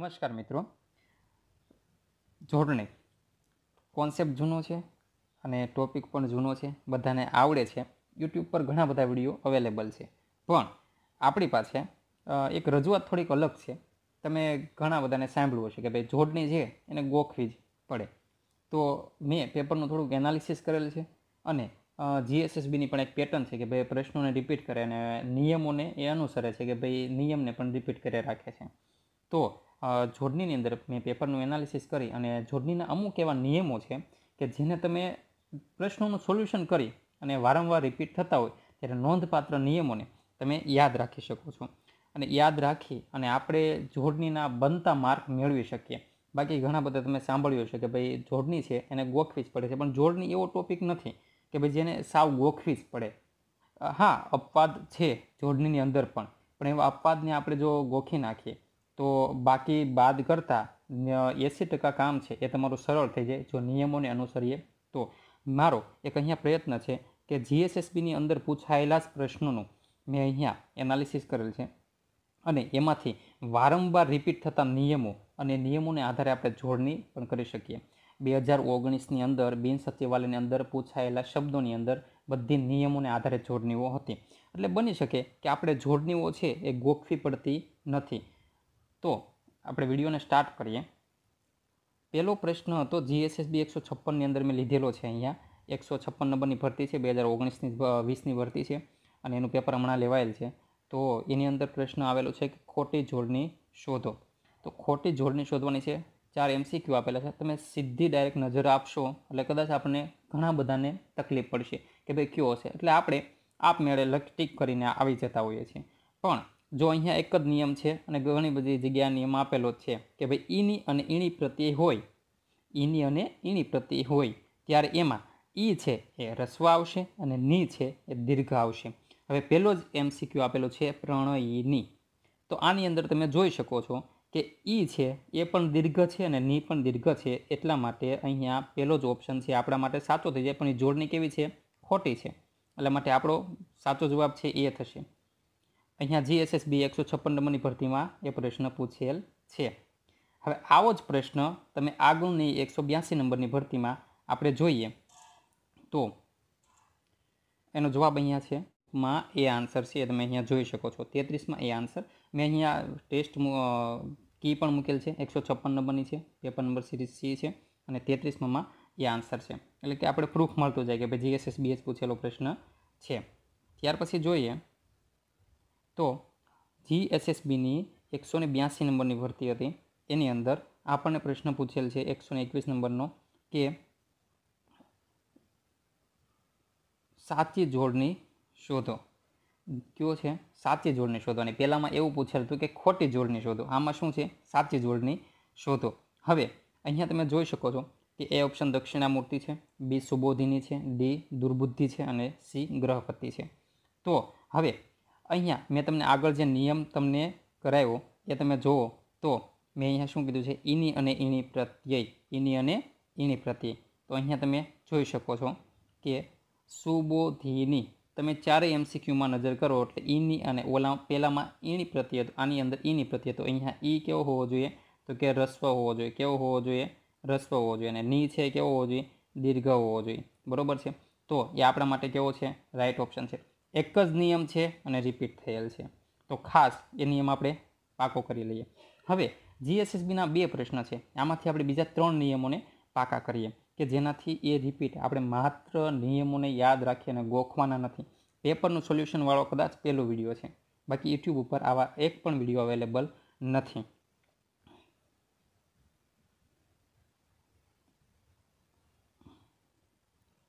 નમસ્કાર મિત્રો જોડણી કોન્સેપ્ટ જૂનો છે અને ટોપિક પણ જૂનો છે બધાને આવડે છે યુટ્યુબ પર ઘણા બધા વિડીયો અવેલેબલ છે પણ આપણી પાસે એક રજૂઆત થોડીક અલગ છે તમે ઘણા બધાને સાંભળ્યું હશે કે ભાઈ જોડણી છે એને ગોખવી જ પડે તો મેં પેપરનું થોડુંક એનાલિસિસ કરેલ છે અને જીએસએસબીની પણ એક પેટર્ન છે કે ભાઈ પ્રશ્નોને રિપીટ કરે અને નિયમોને એ અનુસરે છે કે ભાઈ નિયમને પણ રિપીટ કરે રાખે છે તો જોડણીની અંદર મેં પેપરનું એનાલિસિસ કરી અને જોડણીના અમુક એવા નિયમો છે કે જેને તમે પ્રશ્નોનું સોલ્યુશન કરી અને વારંવાર રિપીટ થતા હોય ત્યારે નોંધપાત્ર નિયમોને તમે યાદ રાખી શકો છો અને યાદ રાખી અને આપણે જોડણીના બનતા માર્ક મેળવી શકીએ બાકી ઘણા બધા તમે સાંભળ્યું હશે કે ભાઈ જોડણી છે એને ગોખવી જ પડે છે પણ જોડણી એવો ટોપિક નથી કે ભાઈ જેને સાવ ગોખવી જ પડે હા અપવાદ છે જોડણીની અંદર પણ પણ એવા અપવાદને આપણે જો ગોખી નાખીએ તો બાકી બાદ કરતાં એંસી ટકા કામ છે એ તમારું સરળ થઈ જાય જો નિયમોને અનુસરીએ તો મારો એક અહીંયા પ્રયત્ન છે કે જીએસએસબીની અંદર પૂછાયેલા જ પ્રશ્નોનું મેં અહીંયા એનાલિસિસ કરેલ છે અને એમાંથી વારંવાર રિપીટ થતા નિયમો અને નિયમોને આધારે આપણે જોડણી પણ કરી શકીએ બે હજાર ઓગણીસની અંદર બિન સચિવાલયની અંદર પૂછાયેલા શબ્દોની અંદર બધી નિયમોને આધારે જોડણીઓ હતી એટલે બની શકે કે આપણે જોડણીઓ છે એ ગોખવી પડતી નથી તો આપણે વિડીયોને સ્ટાર્ટ કરીએ પહેલો પ્રશ્ન હતો જીએસએસબી એકસો છપ્પનની અંદર મેં લીધેલો છે અહીંયા એકસો છપ્પન નંબરની ભરતી છે બે હજાર ઓગણીસની વીસની ભરતી છે અને એનું પેપર હમણાં લેવાયેલ છે તો એની અંદર પ્રશ્ન આવેલો છે કે ખોટી જોડની શોધો તો ખોટી જોડની શોધવાની છે ચાર એમસી ક્યુ આપેલા છે તમે સીધી ડાયરેક્ટ નજર આપશો એટલે કદાચ આપણને ઘણા બધાને તકલીફ પડશે કે ભાઈ કયો હશે એટલે આપણે આપમેળે લક ટીક કરીને આવી જતા હોઈએ છીએ પણ જો અહીંયા એક જ નિયમ છે અને ઘણી બધી જગ્યા નિયમ આપેલો છે કે ભાઈ ઈની અને ઈણી પ્રત્યે હોય ઈની અને ઈણી પ્રત્યે હોય ત્યારે એમાં ઈ છે એ રસ્વ આવશે અને ની છે એ દીર્ઘ આવશે હવે પહેલો જ એમ એમસીક્યુ આપેલો છે પ્રણયની તો આની અંદર તમે જોઈ શકો છો કે ઈ છે એ પણ દીર્ઘ છે અને ની પણ દીર્ઘ છે એટલા માટે અહીંયા પહેલો જ ઓપ્શન છે આપણા માટે સાચો થઈ જાય પણ એ જોડણી કેવી છે ખોટી છે એટલા માટે આપણો સાચો જવાબ છે એ થશે અહીંયા બી એકસો છપ્પન નંબરની ભરતીમાં એ પ્રશ્ન પૂછેલ છે હવે આવો જ પ્રશ્ન તમે આગળની એકસો બ્યાસી નંબરની ભરતીમાં આપણે જોઈએ તો એનો જવાબ અહીંયા છે માં એ આન્સર છે એ તમે અહીંયા જોઈ શકો છો તેત્રીસમાં એ આન્સર મેં અહીંયા ટેસ્ટ કી પણ મૂકેલ છે એકસો છપ્પન નંબરની છે પેપર નંબર સિરીઝ સી છે અને તેત્રીસમાં માં એ આન્સર છે એટલે કે આપણે પ્રૂફ મળતું જાય કે ભાઈ જીએસએસ બીએસ પૂછેલો પ્રશ્ન છે ત્યાર પછી જોઈએ તો જીએસએસબીની એકસો ને બ્યાસી નંબરની ભરતી હતી એની અંદર આપણને પ્રશ્ન પૂછેલ છે એકસો ને એકવીસ નંબરનો કે સાચી જોડની શોધો કયો છે સાચી જોડની શોધો અને પહેલાંમાં એવું પૂછેલ હતું કે ખોટી જોડની શોધો આમાં શું છે સાચી જોડની શોધો હવે અહીંયા તમે જોઈ શકો છો કે એ ઓપ્શન દક્ષિણામૂર્તિ છે બી સુબોધિની છે ડી દુર્બુદ્ધિ છે અને સી ગ્રહપતિ છે તો હવે અહીંયા મેં તમને આગળ જે નિયમ તમને કરાવ્યો એ તમે જુઓ તો મેં અહીંયા શું કીધું છે ઈની અને ઈની પ્રત્યય ઈની અને ઈની પ્રત્યય તો અહીંયા તમે જોઈ શકો છો કે સુબોધિની તમે ચારેય એમસીક્યુમાં નજર કરો એટલે ઈની અને ઓલા પહેલાંમાં ઈની પ્રત્યે તો આની અંદર ઈની પ્રત્યે તો અહીંયા ઈ કેવો હોવો જોઈએ તો કે રસ્વ હોવો જોઈએ કેવો હોવો જોઈએ રસ્વ હોવો જોઈએ અને ની છે કેવો હોવો જોઈએ દીર્ઘ હોવો જોઈએ બરાબર છે તો એ આપણા માટે કેવો છે રાઈટ ઓપ્શન છે એક જ નિયમ છે અને રિપીટ થયેલ છે તો ખાસ એ નિયમ આપણે પાકો કરી લઈએ હવે જીએસએસબીના બે પ્રશ્ન છે આમાંથી આપણે બીજા ત્રણ નિયમોને પાકા કરીએ કે જેનાથી એ રિપીટ આપણે માત્ર નિયમોને યાદ રાખીએ અને ગોખવાના નથી પેપરનું સોલ્યુશનવાળો કદાચ પહેલો વિડીયો છે બાકી યુટ્યુબ ઉપર આવા એક પણ વિડીયો અવેલેબલ નથી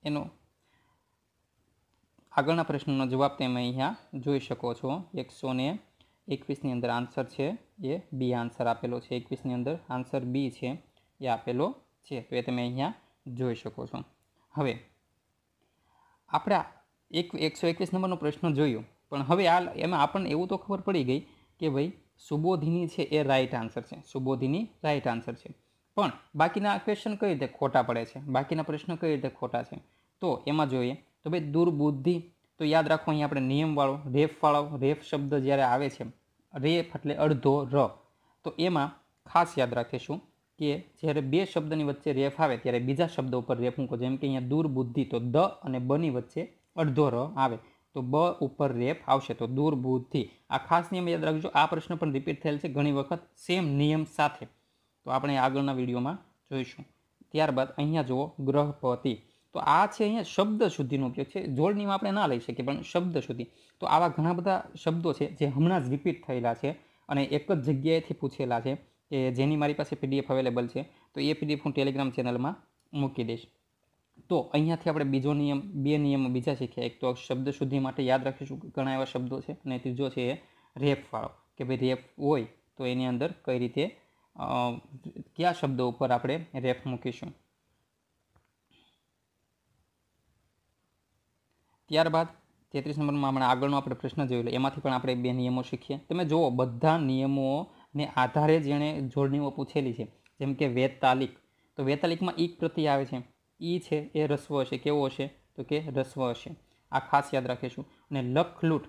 એનો આગળના પ્રશ્નનો જવાબ તમે અહીંયા જોઈ શકો છો એકસો ને એકવીસની અંદર આન્સર છે એ બી આન્સર આપેલો છે એકવીસની અંદર આન્સર બી છે એ આપેલો છે તો એ તમે અહીંયા જોઈ શકો છો હવે આપણે એક એકસો એકવીસ નંબરનો પ્રશ્ન જોયો પણ હવે આ એમાં આપણને એવું તો ખબર પડી ગઈ કે ભાઈ સુબોધિની છે એ રાઈટ આન્સર છે સુબોધિની રાઈટ આન્સર છે પણ બાકીના ક્વેશ્ચન કઈ રીતે ખોટા પડે છે બાકીના પ્રશ્ન કઈ રીતે ખોટા છે તો એમાં જોઈએ તો ભાઈ દુર્બુદ્ધિ તો યાદ રાખો અહીંયા આપણે નિયમવાળો રેફવાળો રેફ શબ્દ જ્યારે આવે છે રેફ એટલે અડધો ર તો એમાં ખાસ યાદ રાખીશું કે જ્યારે બે શબ્દની વચ્ચે રેફ આવે ત્યારે બીજા શબ્દ ઉપર રેફ મૂકો જેમ કે અહીંયા દુર્બુદ્ધિ તો દ અને બની વચ્ચે અડધો ર આવે તો બ ઉપર રેફ આવશે તો દુર્બુદ્ધિ આ ખાસ નિયમ યાદ રાખજો આ પ્રશ્ન પણ રિપીટ થયેલ છે ઘણી વખત સેમ નિયમ સાથે તો આપણે આગળના વિડીયોમાં જોઈશું ત્યારબાદ અહીંયા જુઓ ગ્રહપતિ તો આ છે અહીંયા શબ્દ શુદ્ધિનો ઉપયોગ છે જોડણીમાં આપણે ના લઈ શકીએ પણ શબ્દ શુદ્ધિ તો આવા ઘણા બધા શબ્દો છે જે હમણાં જ રિપીટ થયેલા છે અને એક જ જગ્યાએથી પૂછેલા છે કે જેની મારી પાસે પીડીએફ અવેલેબલ છે તો એ પીડીએફ હું ટેલિગ્રામ ચેનલમાં મૂકી દઈશ તો અહીંયાથી આપણે બીજો નિયમ બે નિયમો બીજા શીખ્યા એક તો શબ્દ શુદ્ધિ માટે યાદ રાખીશું ઘણા એવા શબ્દો છે અને ત્રીજો છે એ રેપવાળો કે ભાઈ રેપ હોય તો એની અંદર કઈ રીતે કયા શબ્દો ઉપર આપણે રેફ મૂકીશું ત્યારબાદ તેત્રીસ નંબરમાં હમણાં આગળનો આપણે પ્રશ્ન જોયો એમાંથી પણ આપણે બે નિયમો શીખીએ તમે જુઓ બધા નિયમોને આધારે જેણે જોડણીઓ પૂછેલી છે જેમ કે વેતાલિક તો વેતાલિકમાં ઈક પ્રતિ આવે છે ઈ છે એ રસ્વ હશે કેવો હશે તો કે રસ્વ હશે આ ખાસ યાદ રાખીશું અને લખલૂટ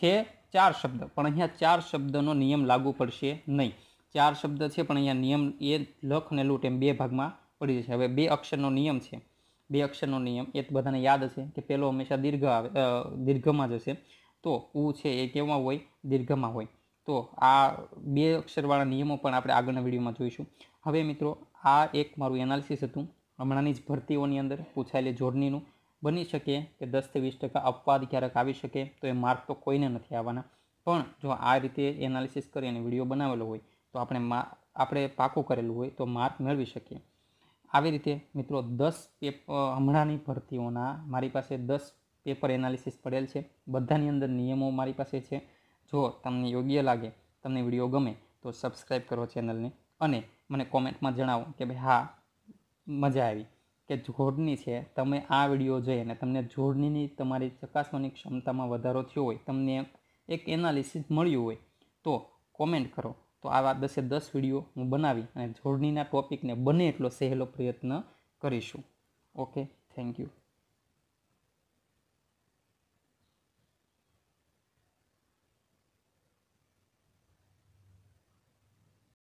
છે ચાર શબ્દ પણ અહીંયા ચાર શબ્દનો નિયમ લાગુ પડશે નહીં ચાર શબ્દ છે પણ અહીંયા નિયમ એ લખ અને લૂંટ એમ બે ભાગમાં પડી જશે હવે બે અક્ષરનો નિયમ છે બે અક્ષરનો નિયમ એ બધાને યાદ હશે કે પહેલો હંમેશા દીર્ઘ આવે દીર્ઘમાં જ હશે તો ઉ છે એ કેમાં હોય દીર્ઘમાં હોય તો આ બે અક્ષરવાળા નિયમો પણ આપણે આગળના વિડીયોમાં જોઈશું હવે મિત્રો આ એક મારું એનાલિસિસ હતું હમણાંની જ ભરતીઓની અંદર પૂછાયેલી જોડણીનું બની શકે કે દસથી વીસ ટકા અપવાદ ક્યારેક આવી શકે તો એ માર્ક તો કોઈને નથી આવવાના પણ જો આ રીતે એનાલિસિસ કરી અને વિડીયો બનાવેલો હોય તો આપણે આપણે પાકું કરેલું હોય તો માર્ક મેળવી શકીએ આવી રીતે મિત્રો દસ પેપ હમણાંની ભરતીઓના મારી પાસે દસ પેપર એનાલિસિસ પડેલ છે બધાની અંદર નિયમો મારી પાસે છે જો તમને યોગ્ય લાગે તમને વિડીયો ગમે તો સબસ્ક્રાઈબ કરો ચેનલને અને મને કોમેન્ટમાં જણાવો કે ભાઈ હા મજા આવી કે જોડણી છે તમે આ વિડીયો જોઈ અને તમને જોડણીની તમારી ચકાસવાની ક્ષમતામાં વધારો થયો હોય તમને એક એનાલિસિસ મળ્યું હોય તો કોમેન્ટ કરો તો આવા દસે દસ વિડીયો હું બનાવી અને જોડણીના ટોપિકને બને એટલો સહેલો પ્રયત્ન કરીશું ઓકે થેન્ક યુ